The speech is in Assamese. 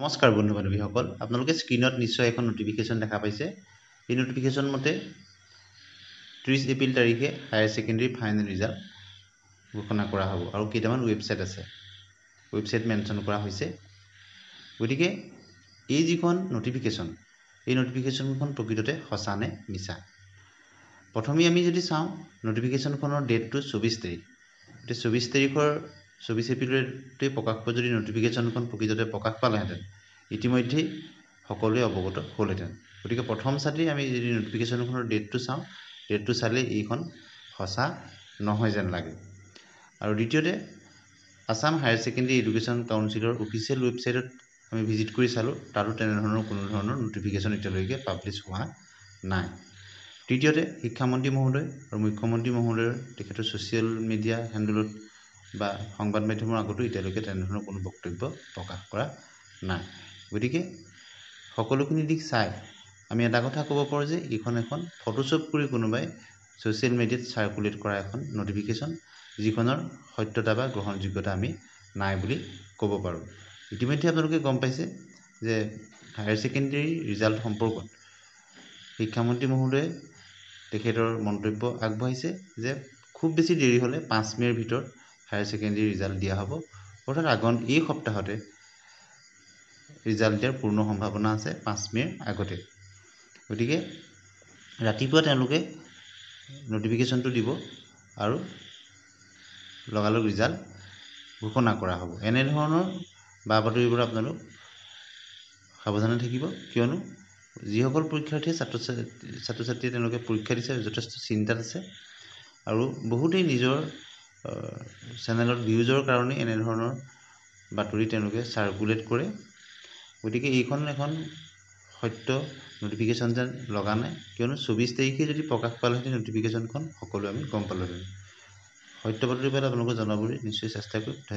নমস্কাৰ বন্ধু বান্ধৱীসকল আপোনালোকে স্ক্ৰীণত নিশ্চয় এখন ন'টিফিকেশ্যন দেখা পাইছে এই ন'টিফিকেশ্যন মতে ত্ৰিছ এপ্ৰিল তাৰিখে হায়াৰ ছেকেণ্ডেৰী ফাইনেল ৰিজাল্ট ঘোষণা কৰা হ'ব আৰু কেইটামান ৱেবছাইট আছে ৱেবছাইট মেনশ্যন কৰা হৈছে গতিকে এই যিখন ন'টিফিকেশ্যন এই ন'টিফিকেশ্যনখন প্ৰকৃততে সঁচা নে মিছা প্ৰথমে আমি যদি চাওঁ ন'টিফিকেশ্যনখনৰ ডেটটো চৌবিছ তাৰিখ গতিকে চৌব্বিছ তাৰিখৰ চৌবিছ এপ্ৰিলতেই প্ৰকাশ পোৱা যদি নটিফিকেশ্যনখন প্ৰকৃততে প্ৰকাশ পালেহেঁতেন ইতিমধ্যেই সকলোৱে অৱগত হ'লহেঁতেন গতিকে প্ৰথম চাতি আমি যদি নটিফিকেশ্যনখনৰ ডেটটো চাওঁ ডেটটো চালে এইখন সঁচা নহয় যেন লাগে আৰু দ্বিতীয়তে Assam higher secondary education council official ৱেবছাইটত আমি ভিজিট কৰি চালোঁ তাতো তেনেধৰণৰ কোনো ধৰণৰ নটিফিকেশ্যন এতিয়ালৈকে পাব্লিছ হোৱা নাই তৃতীয়তে শিক্ষামন্ত্ৰী মহোদয় আৰু মুখ্যমন্ত্ৰী মহোদয়ৰ তেখেতৰ ছ'চিয়েল মিডিয়া হেণ্ডেলত বা সংবাদ মাধ্যমৰ আগতো এতিয়ালৈকে তেনেধৰণৰ কোনো বক্তব্য প্ৰকাশ কৰা নাই গতিকে সকলোখিনি দিশ চাই আমি এটা কথা ক'ব পাৰোঁ যে এইখন এখন ফটোশ্বপ কৰি কোনোবাই ছ'চিয়েল মিডিয়াত চাৰ্কুলেট কৰা এখন ন'টিফিকেশ্যন যিখনৰ সত্যতা বা গ্ৰহণযোগ্যতা আমি নাই বুলি ক'ব পাৰোঁ ইতিমধ্যে আপোনালোকে গম পাইছে যে হায়াৰ ছেকেণ্ডেৰী ৰিজাল্ট সম্পৰ্কত শিক্ষামন্ত্ৰী মহোদয়ে তেখেতৰ মন্তব্য আগবঢ়াইছে যে খুব বেছি দেৰি হ'লে পাঁচ মে'ৰ ভিতৰত হায়াৰ ছেকেণ্ডেৰী ৰিজাল্ট দিয়া হ'ব অৰ্থাৎ আগন এই সপ্তাহতে ৰিজাল্ট দিয়াৰ পূৰ্ণ সম্ভাৱনা আছে পাঁচ মে'ৰ আগতে গতিকে ৰাতিপুৱা তেওঁলোকে ন'টিফিকেশ্যনটো দিব আৰু লগালগ ৰিজাল্ট ঘোষণা কৰা হ'ব এনেধৰণৰ বা বাতৰিবোৰ আপোনালোক সাৱধানে থাকিব কিয়নো যিসকল পৰীক্ষাৰ্থীয়ে ছাত্ৰ ছাত্ৰী ছাত্ৰ ছাত্ৰীয়ে তেওঁলোকে পৰীক্ষা দিছে যথেষ্ট চিন্তাত আছে আৰু বহুতেই নিজৰ চেনেলত ভিউজৰ কাৰণে এনেধৰণৰ বাতৰি তেওঁলোকে চাৰ্কুলেট কৰে গতিকে এইখন এখন সত্য নটিফিকেশ্যন যেন লগা নাই কিয়নো চৌবিছ তাৰিখে যদি প্ৰকাশ পালেহেঁতেন নটিফিকেশ্যনখন সকলোৱে আমি গম পালোঁহেঁতেন সত্য বাতৰি পালে আপোনালোকে জনাবলৈ নিশ্চয় চেষ্টা কৰিম